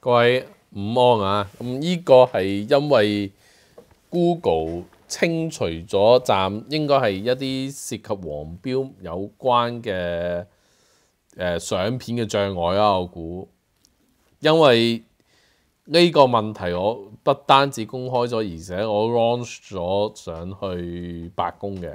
各位午安啊！咁呢个系因为 Google 清除咗站，应该系一啲涉及黄标有关嘅诶相片嘅障碍啊！我估因为呢个问题，我不单止公开咗，而且我 launch 咗上去白宫嘅。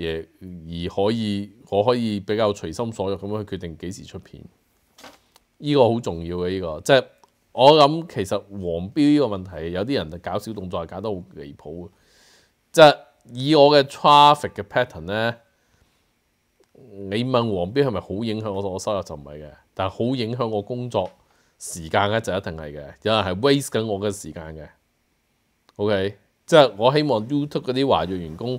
嘢而可以，我可以比較隨心所欲咁樣去決定幾時出片，呢個好重要嘅呢個即係我諗其實黃標呢個問題，有啲人就搞小動作係搞得好離譜嘅。即係以我嘅 traffic 嘅 pattern 咧，你問黃標係咪好影響我我收入就唔係嘅，但係好影響我工作時間咧就一定係嘅，有人係 waste 緊我嘅時間嘅。OK，即係我希望 YouTube 嗰啲華裔員工。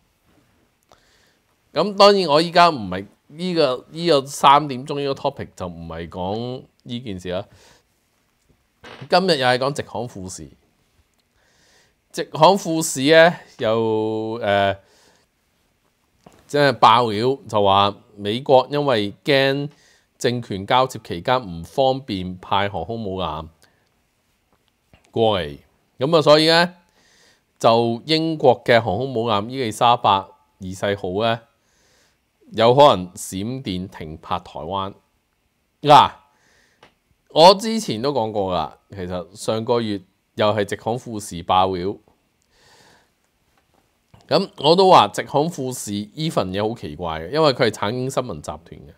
咁當然我依家唔係依個依個三點鐘呢個 topic 就唔係講依件事啦。今日又係講直航副士，直航副士咧又誒，即係爆料就話美國因為驚政權交接期間唔方便派航空母艦過嚟，咁啊所以咧就英國嘅航空母艦伊麗莎白二世號咧。有可能閃電停泊台灣嗱，我之前都講過啦，其實上個月又係《直航富士》爆料，咁我都話《直航富士》依份嘢好奇怪嘅，因為佢係產經新聞集團嘅，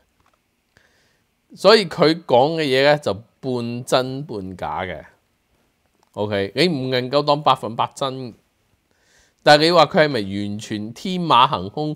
所以佢講嘅嘢咧就半真半假嘅。OK，你唔能夠當百分百真，但係你話佢係咪完全天馬行空？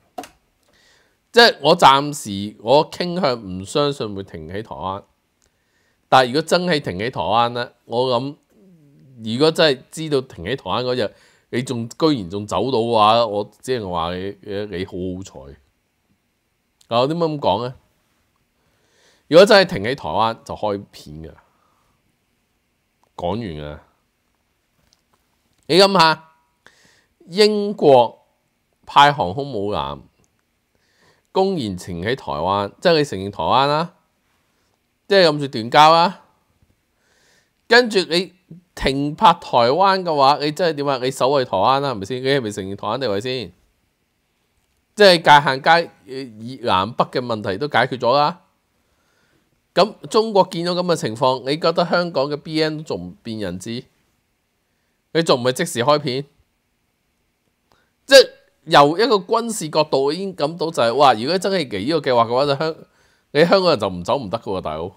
即係我暫時我傾向唔相信會停喺台灣，但係如果真係停喺台灣咧，我諗如果真係知道停喺台灣嗰日，你仲居然仲走到嘅話，我只能話你你好好彩。啊，點咁講咧？如果真係停喺台灣就開片㗎，講完啊！你諗下英國派航空母艦。公然停喺台灣，即係你承認台灣啦，即係咁住斷交啦，跟住你停泊台灣嘅話，你即係點啊？你守衞台灣啦，係咪先？你係咪承認台灣地位先？即係界限街以南北嘅問題都解決咗啦。咁中國見到咁嘅情況，你覺得香港嘅 BN 仲唔變人質？你仲唔係即時開片？即？由一個軍事角度，已經感到就係哇！如果真係幾呢個計劃嘅話，就香你香港人就唔走唔得嘅喎，大佬。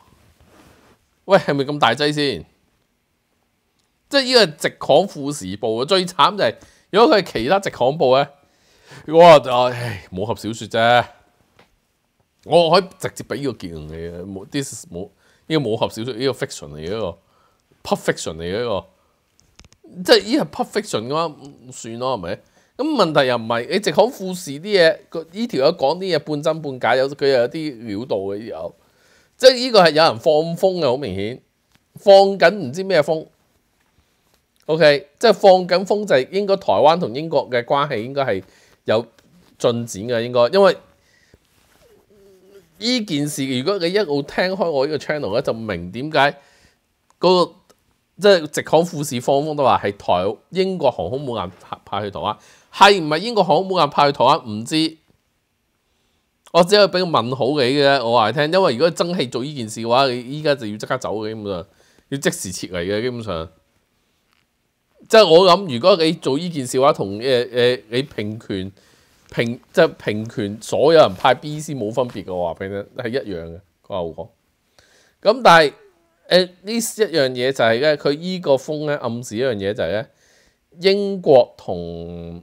喂，係咪咁大劑先？即係呢個直抗富時報啊！最慘就係如果佢係其他直抗報咧，哇！唉，武合小説啫，我可以直接俾呢個結論你嘅，冇啲冇呢個武合小説，呢個 fiction 嚟嘅個，perfection 嚟嘅一個，即係呢個 perfection 嘅話，算咯，係咪？咁問題又唔係，你直口富士啲嘢，個呢條友講啲嘢半真半假，有佢又有啲料到嘅有，即係呢個係有人放風嘅，好明顯，放緊唔知咩風。OK，即係放緊風就係應該台灣同英國嘅關係應該係有進展嘅，應該，因為呢件事如果你一路聽開我呢個 channel 咧，就明點解嗰個即係直航富士放風都話係台英國航空冇人派去台灣。係唔係英國航母啊派去台灣唔知，我只係俾個問號你嘅我話你聽，因為如果真氣做呢件事嘅話，你依家就要即刻走嘅，基本上要即時撤離嘅，基本上。即係我諗，如果你做呢件事嘅話，同誒誒你平權平即係平權所有人派 b c 冇分別嘅，我話俾你係一樣嘅。佢話果。咁但係誒呢一樣嘢就係咧，佢依個風咧暗示一樣嘢就係咧，英國同。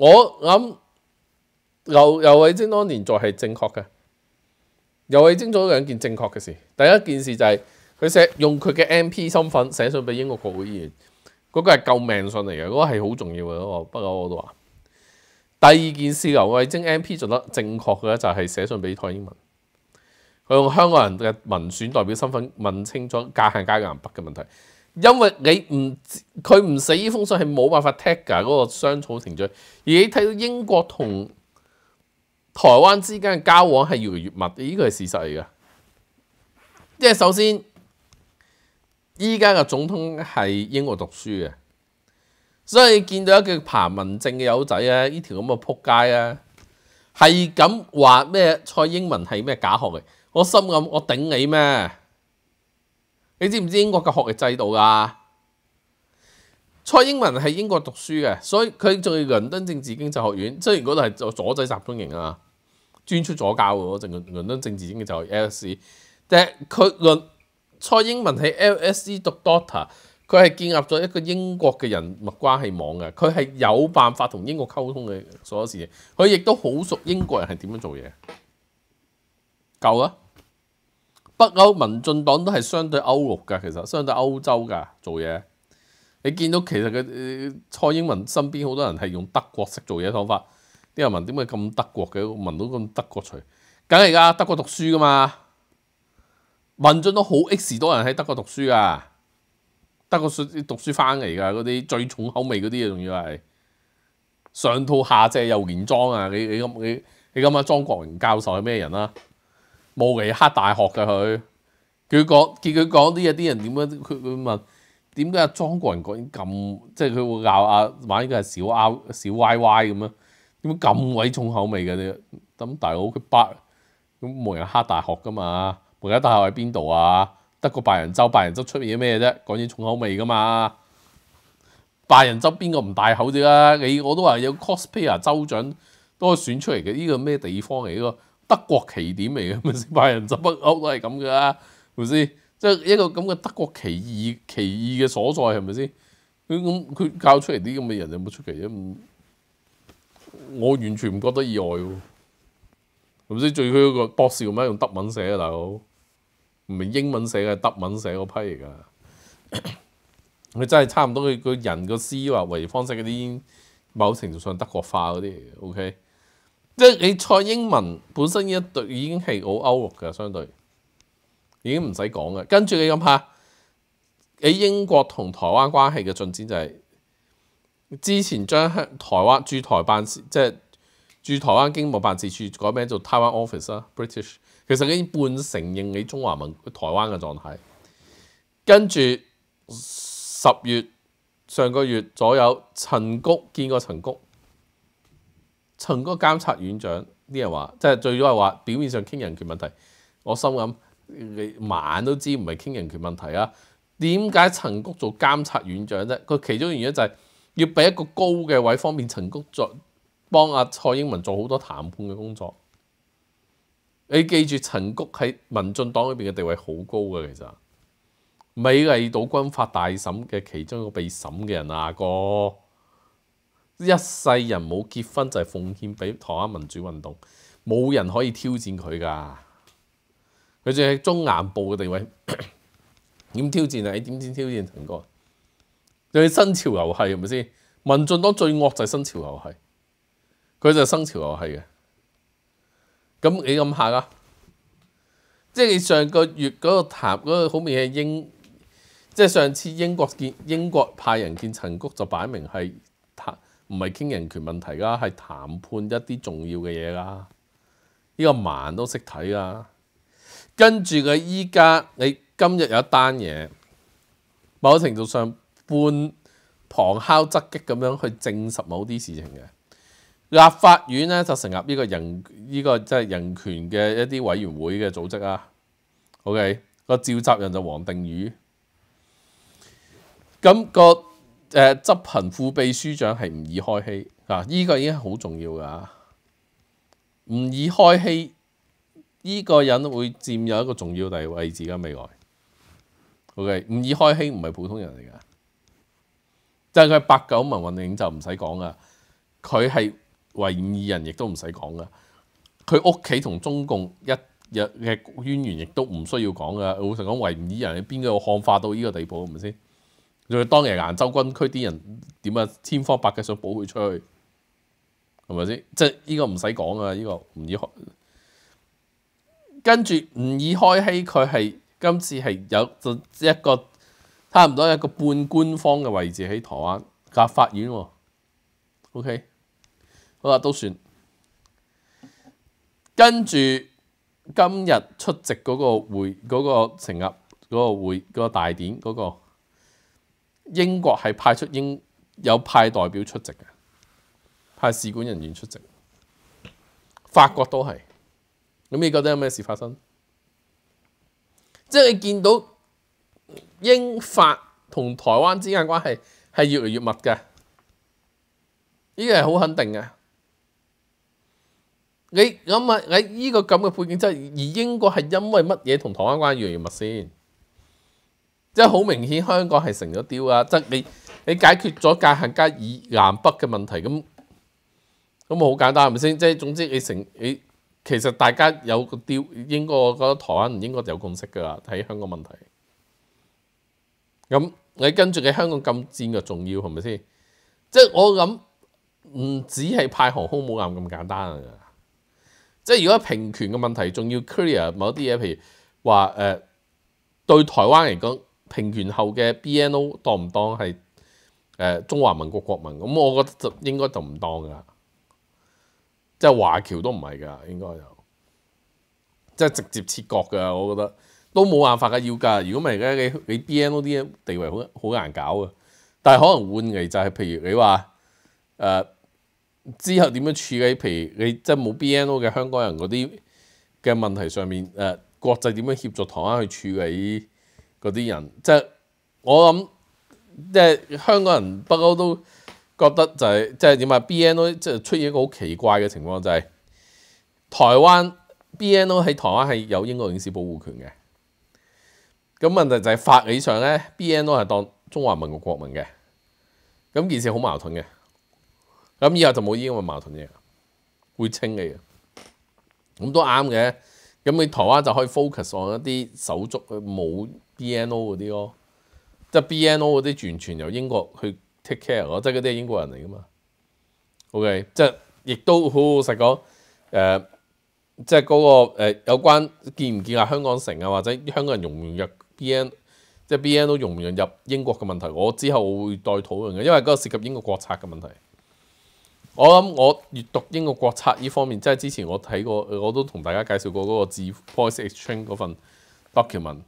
我諗劉劉慧晶當年做係正確嘅，劉慧晶做咗兩件正確嘅事。第一件事就係佢寫用佢嘅 M P 身份寫信俾英國國會議員，嗰個係救命信嚟嘅，嗰個係好重要嘅嗰不過我都話，第二件事劉慧晶 M P 做得正確嘅咧，就係寫信俾蔡英文，佢用香港人嘅民選代表身份問清楚界限加壓北嘅問題。因為你唔佢唔死依封信係冇辦法 t a g e 㗎嗰個商草程序，而你睇到英國同台灣之間嘅交往係越來越密，依個係事實嚟嘅。即係首先，依家嘅總統係英國讀書嘅，所以見到一個爬文正嘅友仔啊，依條咁嘅撲街啊，係咁話咩？蔡英文係咩假學歷？我心諗我頂你咩？你知唔知英國嘅學歷制度噶？蔡英文喺英國讀書嘅，所以佢仲要倫敦政治經濟學院，雖然嗰度係左左仔集中型啊，專出左教嘅。我倫敦政治經濟就 LSE，但係佢倫蔡英文喺 LSE 讀 Doctor，佢係建立咗一個英國嘅人物關係網嘅，佢係有辦法同英國溝通嘅所有事情，佢亦都好熟英國人係點樣做嘢。夠啦。北歐民進黨都係相對歐陸㗎，其實相對歐洲㗎做嘢。你見到其實嘅蔡英文身邊好多人係用德國式做嘢方法。啲人問點解咁德國嘅，聞到咁德國除，梗係㗎，德國讀書㗎嘛。民進黨好 X 多人喺德國讀書㗎，德國讀書翻嚟㗎，嗰啲最重口味嗰啲，仲要係上套下正又連裝啊！你你咁你你咁啊？莊國榮教授係咩人啦？慕尼黑大學嘅佢，佢講見佢講啲嘢，啲人點樣？佢佢問點解阿國人講咁，即係佢會鬧阿玩呢個係小 R 小 YY 咁樣，點解咁鬼重口味嘅啫？咁大佬佢北咁慕尼黑大學噶嘛？慕尼黑大學喺邊度啊？德國拜仁州，拜仁州出面有咩啫？講嘢重口味噶嘛？拜仁州邊個唔大口啫？你我都話有 Cosper 州長都選出嚟嘅，呢個咩地方嚟呢個？德國奇點嚟嘅，係咪先？拜仁執北歐都係咁嘅啦，係咪先？即係一個咁嘅德國奇異、奇異嘅所在，係咪先？佢咁佢教出嚟啲咁嘅人有冇出奇啫？我完全唔覺得意外喎。係咪先？最屘嗰個博士咁樣用德文寫嘅大佬，唔係英文寫嘅，德文寫嗰批嚟嘅。佢真係差唔多，佢佢人個思或維方式嗰啲，某程度上德國化嗰啲。OK。即係你蔡英文本身一對已經係好歐陸嘅，相對已經唔使講嘅。跟住你咁下，你英國同台灣關係嘅進展就係之前將香台灣駐台辦即係駐台灣經貿辦事處改名做台灣 office 啊，British 其實已經半承認你中華民台灣嘅狀態。跟住十月上個月左右，陳菊見過陳菊。陳谷監察院長啲人話，即係最早係話表面上傾人權問題，我心諗你晚都知唔係傾人權問題啊？點解陳谷做監察院長啫？佢其中原因就係要俾一個高嘅位，方便陳谷做幫阿蔡英文做好多談判嘅工作。你記住，陳谷喺民進黨裏邊嘅地位好高嘅，其實。美麗島軍法大審嘅其中一個被審嘅人啊哥。一世人冇結婚就係奉獻俾台灣民主運動，冇人可以挑戰佢㗎。佢仲係中南部嘅地位，點挑戰啊？你點先挑戰陳哥？你新潮流係係咪先？民進黨最惡就係新潮流係，佢就新潮流係嘅。咁你咁下噶，即係你上個月嗰個談嗰個好咩英，即係上次英國見英國派人見陳菊就擺明係。唔係傾人權問題㗎，係談判一啲重要嘅嘢啦。呢個盲都識睇㗎。跟住佢依家，你今日有一單嘢，某程度上半旁敲側擊咁樣去證實某啲事情嘅。立法院咧就成立呢個人呢個即係人權嘅一啲委員會嘅組織啊。OK，個召集人就黃定宇。咁個。誒執行副秘書長係吳以開希啊！依個已經好重要㗎，吳以開希依個人會佔有一個重要地位置㗎，未來。OK，吳以開希唔係普通人嚟㗎，但係佢八九民運就唔使講㗎，佢係維吾爾人，亦都唔使講㗎，佢屋企同中共一嘅淵源亦都唔需要講㗎。老實講，維吾爾人邊個漢化到依個地步係咪先？仲要當日蘭州軍區啲人點啊，千方百計想保佢出去，係咪先？即係呢個唔使講啊，呢個吳以開。跟住吳以開希，佢係今次係有就一個差唔多一個半官方嘅位置喺台灣架法院喎。OK，好啦，都算。跟住今日出席嗰個會嗰個成立嗰個會個大典嗰個。英國係派出英有派代表出席嘅，派使館人員出席。法國都係，咁你覺得有咩事發生？即係你見到英法同台灣之間關係係越嚟越密嘅，呢個係好肯定嘅。你諗下喺呢個咁嘅背景之下，而英國係因為乜嘢同台灣關越嚟越密先？即係好明顯，香港係成咗釣啊！即係你你解決咗界限加以南北嘅問題，咁咁啊好簡單係咪先？即係總之你成你其實大家有個釣，應該我覺得台灣唔應該有共識㗎啦，喺香港問題。咁你跟住嘅香港咁戰嘅重要係咪先？即係我諗唔止係派航空母艦咁簡單啊！即係如果平權嘅問題仲要 clear 某啲嘢，譬如話誒對台灣嚟講。平原後嘅 BNO 當唔當係誒中華民國國民？咁我覺得就應該就唔當㗎，即係華僑都唔係㗎，應該就即係直接切割㗎。我覺得都冇辦法㗎，要㗎。如果唔係家你你 BNO 啲地位好好難搞㗎。但係可能換嚟就係譬如你話誒之後點樣處理？譬如你即係冇 BNO 嘅香港人嗰啲嘅問題上面誒國際點樣協助台灣去處理？嗰啲人即係我諗，即係香港人不嬲都覺得就係即係點啊？BNO 即係出現一個好奇怪嘅情況，就係台灣 BNO 喺台灣係有英國領事保護權嘅。咁問題就係法理上咧，BNO 係當中華民國國民嘅，咁件事好矛盾嘅。咁以後就冇依個矛盾嘅，會清嘅。咁都啱嘅。咁你台灣就可以 focus on 一啲手足冇。B.N.O 嗰啲咯，即系 B.N.O 嗰啲完全由英國去 take care 咯，即係嗰啲英國人嚟噶嘛。OK，即係亦都好好食講誒，即係嗰個有關建唔建啊香港城啊，或者香港人融入 B.N，即係 B.N.O 融容入英國嘅問題，我之後會再討論嘅，因為嗰個涉及英國國策嘅問題。我諗我讀英國國策呢方面，即係之前我睇過，我都同大家介紹過嗰個字 Voice Exchange 嗰份 document。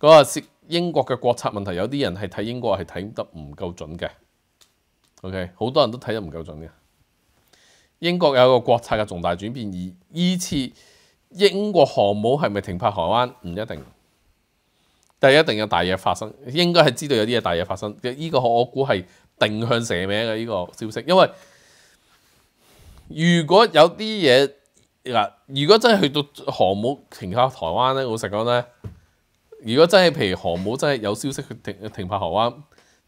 嗰個英國嘅國策問題，有啲人係睇英國係睇得唔夠準嘅。OK，好多人都睇得唔夠準嘅。英國有個國策嘅重大轉變，而依次英國航母係咪停泊台灣唔一定，但係一定有大嘢發生。應該係知道有啲嘢大嘢發生。依個我估係定向蛇名嘅依個消息，因為如果有啲嘢嗱，如果真係去到航母停靠台灣咧，老實講咧。如果真係譬如航母真係有消息停停泊鶴灣，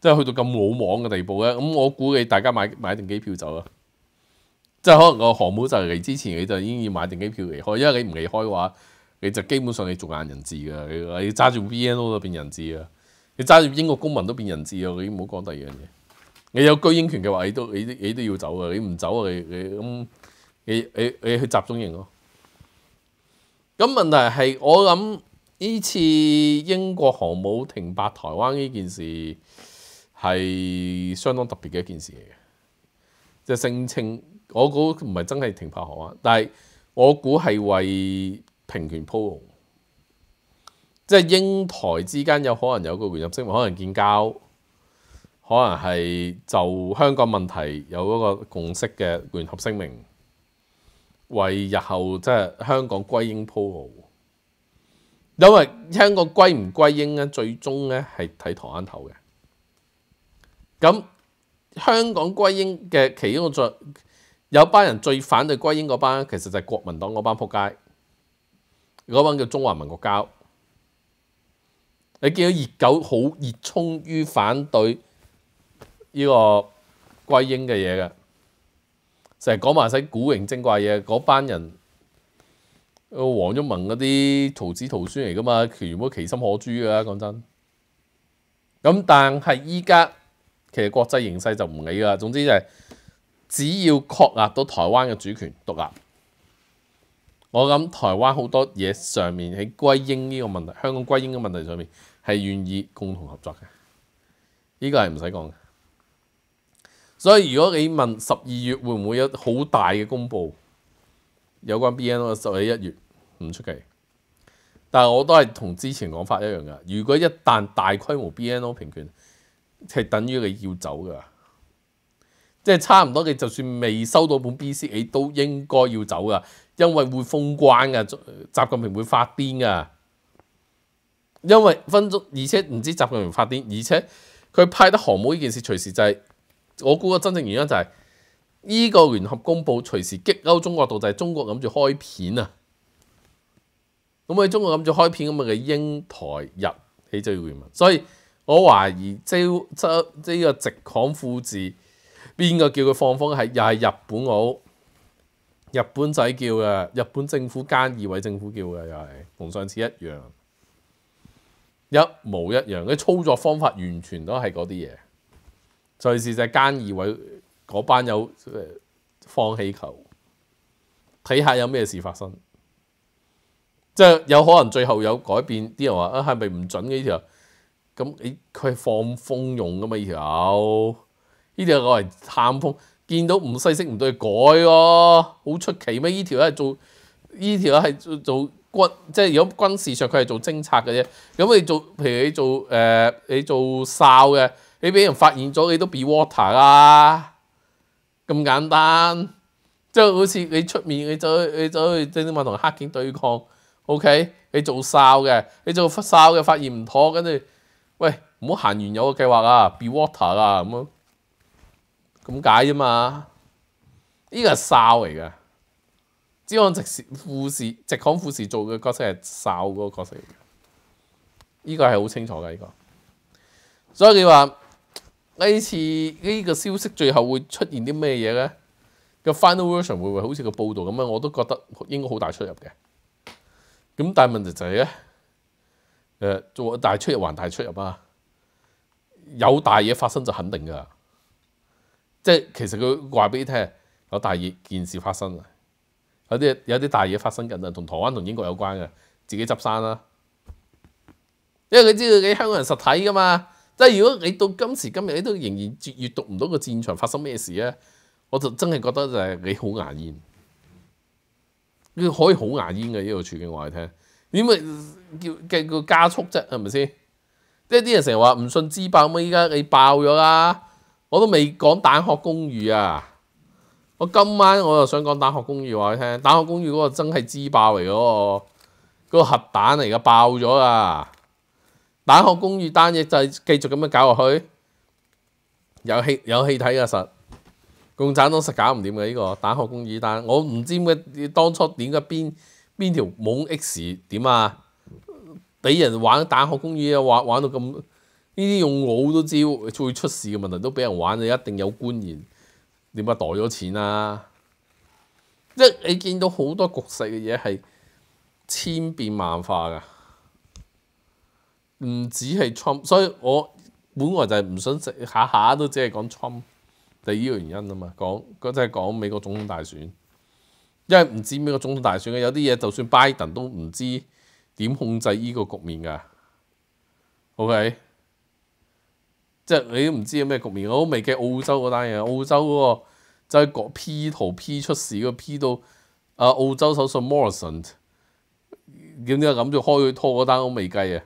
真係去到咁老網嘅地步咧，咁我估計大家買買定機票走啦。即係可能個航母就嚟之前，你就已經要買定機票離開，因為你唔離開嘅話，你就基本上你做硬人質噶，你揸住 v N O 變人質啊，你揸住英國公民都變人質啊。你唔好講第二樣嘢，你有居英權嘅話，你都你都你都要走啊。你唔走啊，你你咁你你你去集中營咯。咁問題係我諗。呢次英國航母停泊台灣呢件事係相當特別嘅一件事嚟嘅，即係聲稱我估唔係真係停泊台灣，但係我估係為平權鋪路，即係英台之間有可能有個聯合聲明，可能建交，可能係就香港問題有一個共識嘅聯合聲明，為日後即係香港歸英鋪路。因为香港归唔归英咧，最终咧系睇台湾头嘅。咁香港归英嘅其中一个有班人最反对归英嗰班，其实就系国民党嗰班仆街，嗰班叫中华民国交。你见到热狗好热衷于反对呢个归英嘅嘢嘅，成日讲埋晒啲古灵精怪嘢，嗰班人。黃毓民嗰啲徒子徒孫嚟噶嘛，全部其心可硃噶啦，講真。咁但係依家其實國際形勢就唔理啦。總之就係只要確立到台灣嘅主權獨立，我諗台灣好多嘢上面喺歸英呢個問題、香港歸英嘅問題上面係願意共同合作嘅。呢個係唔使講嘅。所以如果你問十二月會唔會有好大嘅公佈？有關 BNO，十月一月唔出奇，但係我都係同之前講法一樣㗎。如果一旦大規模 BNO 評權，係等於你要走㗎，即係差唔多。你就算未收到本 BCA，都應該要走㗎，因為會封關㗎。習近平會發癲㗎，因為分鐘，而且唔知習近平發癲，而且佢派得航母呢件事隨時就係我估個真正原因就係。呢個聯合公佈隨時激歐中國度就係中國諗住開片啊！咁喺中國諗住開片咁咪嘅英台日起咗要員文，所以我懷疑即即呢個直抗副治，邊個叫佢放風係又係日本佬？日本仔叫嘅，日本政府間二委政府叫嘅又係同上次一樣，一模一樣，啲操作方法完全都係嗰啲嘢，隨時就係間二委。嗰班有放氣球，睇下有咩事發生，即係有可能最後有改變。啲人話：啊，係咪唔準嘅呢條？咁你佢係放風用噶嘛？呢條呢條我係探風，見到唔細識唔對改喎，好出奇咩？呢條係做呢條係做軍，即係如果軍事上佢係做偵察嘅啫。咁你做譬如你做誒你做哨嘅，你俾人發現咗，你都 be water 啦。咁簡單，即係好似你出面，你走去你走去，即係點嘛同黑警對抗？O K，你做哨嘅，你做哨嘅，發現唔妥，跟住喂，唔好行原有嘅計劃啊，be water 啦咁咯，咁解啫嘛。呢個係哨嚟嘅，只講直視副視，直講副視做嘅角色係哨嗰個角色嚟嘅。依個係好清楚嘅依個。所以你話。呢次呢個消息最後會出現啲咩嘢咧？個 final version 會唔會好似個報道咁咧？我都覺得應該好大出入嘅。咁但係問題就係咧，誒做大出入還大出入啊！有大嘢發生就肯定噶，即係其實佢話俾你聽，有大嘢件事發生啊！有啲有啲大嘢發生緊啊，同台灣同英國有關嘅，自己執生啦，因為佢知道你香港人實體噶嘛。即係如果你到今時今日你都仍然讀唔到個戰場發生咩事咧，我就真係覺得就係你好牙煙，可以好牙煙嘅呢個處境話你聽，點為叫嘅個加速啫係咪先？即係啲人成日話唔信資爆，咩？依家你爆咗啦！我都未講蛋殼公寓啊，我今晚我就想講蛋殼公寓話你聽，蛋殼公寓嗰個真係資爆嚟嗰個，嗰個核彈嚟噶爆咗啊！打學公寓單嘢就係繼續咁樣搞落去，有氣有氣睇嘅實。共產黨實搞唔掂嘅呢個打學公寓單。我唔知點解當初點解邊邊條懵 X 點啊？俾人玩打學公寓啊玩玩到咁呢啲用腦都知會出事嘅問題都俾人玩，就一定有官員點解袋咗錢啊？即係你見到好多局勢嘅嘢係千變萬化㗎。唔止係 Trump，所以我本來就係唔想食下下都只係講 Trump 第二個原因啊嘛。講嗰即講美國總統大選，因為唔知美國總統大選嘅有啲嘢，就算拜登都唔知點控制呢個局面噶。OK，即係你都唔知有咩局面，我未計澳洲嗰單嘢。澳洲嗰個就係個 P 圖 P 出事個 P 到啊，澳洲首相 Morrison 點解咁就開去拖嗰單，我未計啊。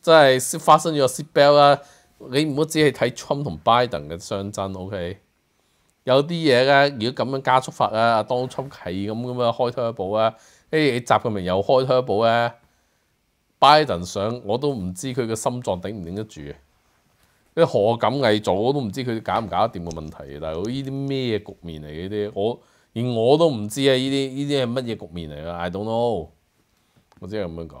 即係發生咗 s i t bell 啦！你唔好只係睇 Trump 同 Biden 嘅相爭，OK？有啲嘢咧，如果咁樣加速法啊，阿 Donald Trump 係咁咁樣開 turbo 啊，誒你集近明又開 turbo 咧，e n 上我都唔知佢嘅心臟頂唔頂得住嘅。啲何錦麗造，我都唔知佢搞唔搞得掂個問題嘅。佬係依啲咩局面嚟？嘅啲我連我都唔知啊！依啲依啲係乜嘢局面嚟㗎？I don't know。我只有咁樣講。